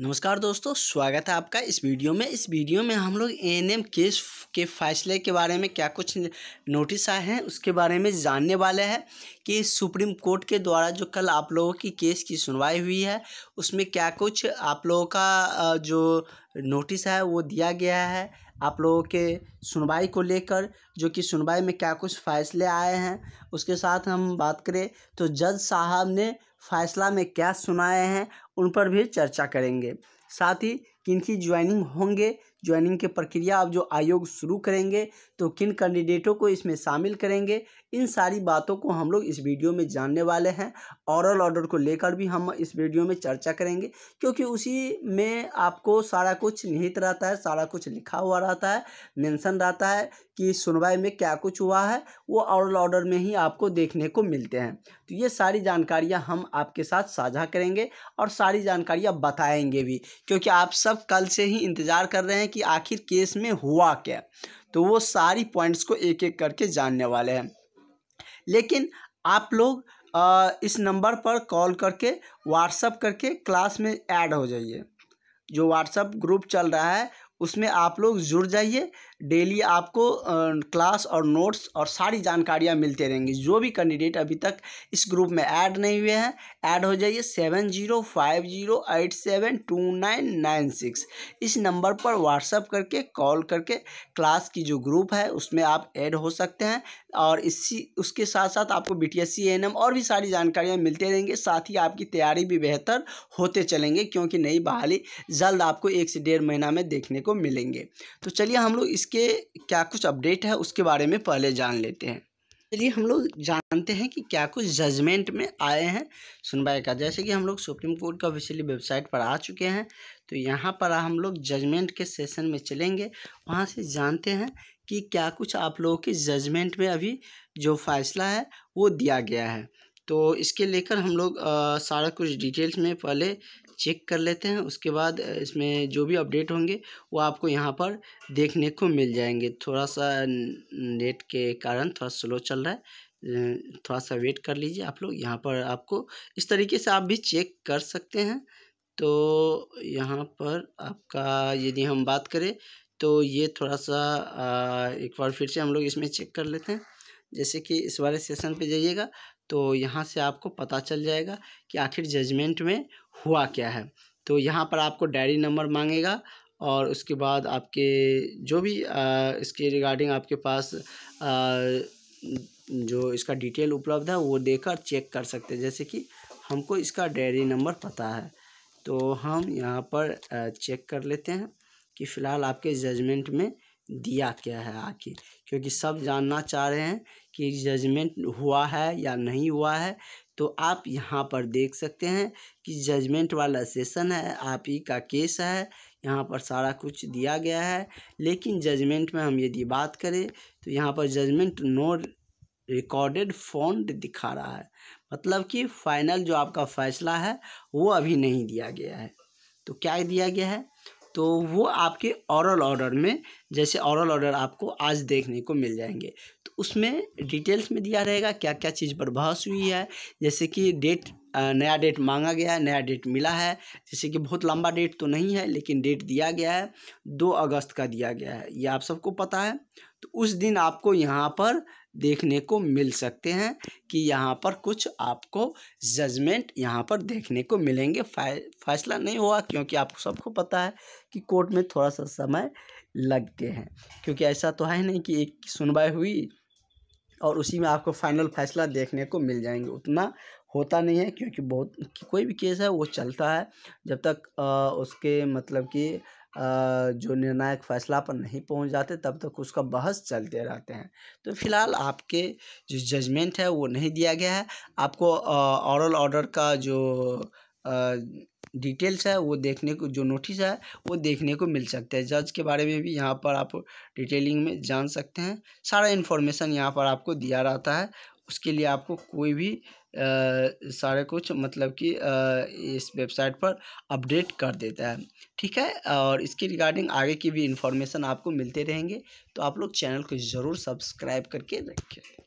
नमस्कार दोस्तों स्वागत है आपका इस वीडियो में इस वीडियो में हम लोग एन एम केस के फैसले के बारे में क्या कुछ नोटिस आए हैं उसके बारे में जानने वाले हैं कि सुप्रीम कोर्ट के द्वारा जो कल आप लोगों की केस की सुनवाई हुई है उसमें क्या कुछ आप लोगों का जो नोटिस है वो दिया गया है आप लोगों के सुनवाई को लेकर जो कि सुनवाई में क्या कुछ फैसले आए हैं उसके साथ हम बात करें तो जज साहब ने फैसला में क्या सुनाए हैं उन पर भी चर्चा करेंगे साथ ही किन की ज्वाइनिंग होंगे ज्वाइनिंग की प्रक्रिया अब जो आयोग शुरू करेंगे तो किन कैंडिडेटों को इसमें शामिल करेंगे इन सारी बातों को हम लोग इस वीडियो में जानने वाले हैं औरल ऑर्डर को लेकर भी हम इस वीडियो में चर्चा करेंगे क्योंकि उसी में आपको सारा कुछ निहित रहता है सारा कुछ लिखा हुआ रहता है मेंशन रहता है कि सुनवाई में क्या कुछ हुआ है वो औरल ऑर्डर में ही आपको देखने को मिलते हैं तो ये सारी जानकारियाँ हम आपके साथ साझा करेंगे और सारी जानकारियाँ बताएँगे भी क्योंकि आप सब कल से ही इंतज़ार कर रहे हैं कि आखिर केस में हुआ क्या तो वो सारी पॉइंट्स को एक एक करके जानने वाले हैं लेकिन आप लोग इस नंबर पर कॉल करके व्हाट्सअप करके क्लास में ऐड हो जाइए जो व्हाट्सअप ग्रुप चल रहा है उसमें आप लोग जुड़ जाइए डेली आपको क्लास और नोट्स और सारी जानकारियाँ मिलते रहेंगी जो भी कैंडिडेट अभी तक इस ग्रुप में ऐड नहीं हुए हैं ऐड हो जाइए seven zero five zero eight seven two nine nine six इस नंबर पर व्हाट्सअप करके कॉल करके क्लास की जो ग्रुप है उसमें आप ऐड हो सकते हैं और इसी उसके साथ साथ आपको B T S C N M और भी सारी जानकारियाँ मिलते रहेंगे साथ ही आपकी तैयारी भी बेहतर होते चलेंगे क्योंकि नई बहाली जल्द आपको एक से डेढ़ महीना में देखने को मिलेंगे तो चलिए हम लोग इसके क्या कुछ अपडेट है उसके बारे में पहले जान लेते हैं चलिए हम लोग जानते हैं कि क्या कुछ जजमेंट में आए हैं सुनवाई का जैसे कि हम लोग सुप्रीम कोर्ट का ऑफिशियली वेबसाइट पर आ चुके हैं तो यहाँ पर हम लोग जजमेंट के सेशन में चलेंगे वहाँ से जानते हैं कि क्या कुछ आप लोगों के जजमेंट में अभी जो फैसला है वो दिया गया है तो इसके लेकर हम लोग सारा कुछ डिटेल्स में पहले चेक कर लेते हैं उसके बाद इसमें जो भी अपडेट होंगे वो आपको यहाँ पर देखने को मिल जाएंगे थोड़ा सा नेट के कारण थोड़ा स्लो चल रहा है थोड़ा सा वेट कर लीजिए आप लोग यहाँ पर आपको इस तरीके से आप भी चेक कर सकते हैं तो यहाँ पर आपका यदि हम बात करें तो ये थोड़ा सा एक बार फिर से हम लोग इसमें चेक कर लेते हैं जैसे कि इस वाले सेशन पे जाइएगा तो यहाँ से आपको पता चल जाएगा कि आखिर जजमेंट में हुआ क्या है तो यहाँ पर आपको डायरी नंबर मांगेगा और उसके बाद आपके जो भी आ, इसके रिगार्डिंग आपके पास आ, जो इसका डिटेल उपलब्ध है वो देकर चेक कर सकते हैं जैसे कि हमको इसका डायरी नंबर पता है तो हम यहाँ पर चेक कर लेते हैं कि फ़िलहाल आपके जजमेंट में दिया क्या है आखिर क्योंकि सब जानना चाह रहे हैं कि जजमेंट हुआ है या नहीं हुआ है तो आप यहाँ पर देख सकते हैं कि जजमेंट वाला सेशन है आप ही का केस है यहाँ पर सारा कुछ दिया गया है लेकिन जजमेंट में हम यदि बात करें तो यहाँ पर जजमेंट नो रिकॉर्डेड फॉन्ड दिखा रहा है मतलब कि फाइनल जो आपका फैसला है वो अभी नहीं दिया गया है तो क्या दिया गया है तो वो आपके औरल ऑर्डर में जैसे औरल ऑर्डर आपको आज देखने को मिल जाएंगे तो उसमें डिटेल्स में दिया रहेगा क्या क्या चीज़ पर बहस हुई है जैसे कि डेट नया डेट मांगा गया है नया डेट मिला है जैसे कि बहुत लंबा डेट तो नहीं है लेकिन डेट दिया गया है दो अगस्त का दिया गया है ये आप सबको पता है तो उस दिन आपको यहाँ पर देखने को मिल सकते हैं कि यहाँ पर कुछ आपको जजमेंट यहाँ पर देखने को मिलेंगे फैसला नहीं हुआ क्योंकि आपको सबको पता है कि कोर्ट में थोड़ा सा समय लगते हैं क्योंकि ऐसा तो है नहीं कि एक सुनवाई हुई और उसी में आपको फाइनल फैसला देखने को मिल जाएंगे उतना होता नहीं है क्योंकि बहुत कोई भी केस है वो चलता है जब तक आ, उसके मतलब कि जो निर्णायक फैसला पर नहीं पहुंच जाते तब तक उसका बहस चलते रहते हैं तो फिलहाल आपके जो जजमेंट है वो नहीं दिया गया है आपको औरल ऑर्डर का जो डिटेल्स है वो देखने को जो नोटिस है वो देखने को मिल सकते हैं जज के बारे में भी यहाँ पर आप डिटेलिंग में जान सकते हैं सारा इन्फॉर्मेशन यहाँ पर आपको दिया रहता है उसके लिए आपको कोई भी सारा कुछ मतलब कि इस वेबसाइट पर अपडेट कर देता है ठीक है और इसके रिगार्डिंग आगे की भी इन्फॉर्मेशन आपको मिलते रहेंगे तो आप लोग चैनल को ज़रूर सब्सक्राइब करके रखें